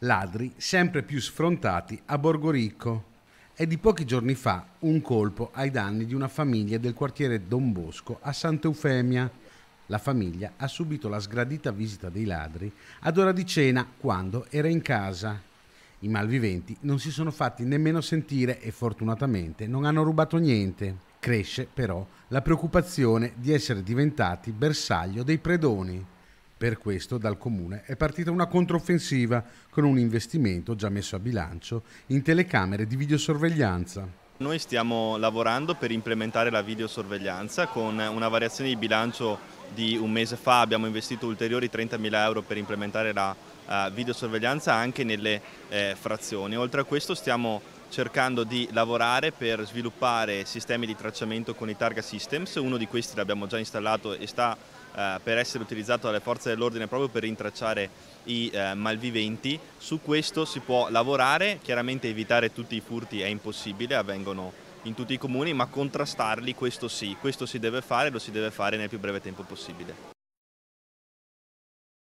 ladri sempre più sfrontati a Borgo Ricco. È di pochi giorni fa un colpo ai danni di una famiglia del quartiere Don Bosco a Sant'Eufemia. La famiglia ha subito la sgradita visita dei ladri ad ora di cena quando era in casa. I malviventi non si sono fatti nemmeno sentire e fortunatamente non hanno rubato niente. Cresce però la preoccupazione di essere diventati bersaglio dei predoni. Per questo dal comune è partita una controffensiva con un investimento già messo a bilancio in telecamere di videosorveglianza. Noi stiamo lavorando per implementare la videosorveglianza con una variazione di bilancio di un mese fa abbiamo investito ulteriori 30.000 euro per implementare la uh, videosorveglianza anche nelle eh, frazioni. Oltre a questo stiamo cercando di lavorare per sviluppare sistemi di tracciamento con i targa systems, uno di questi l'abbiamo già installato e sta eh, per essere utilizzato dalle forze dell'ordine proprio per rintracciare i eh, malviventi. Su questo si può lavorare, chiaramente evitare tutti i furti è impossibile, avvengono in tutti i comuni, ma contrastarli questo sì, questo si deve fare e lo si deve fare nel più breve tempo possibile.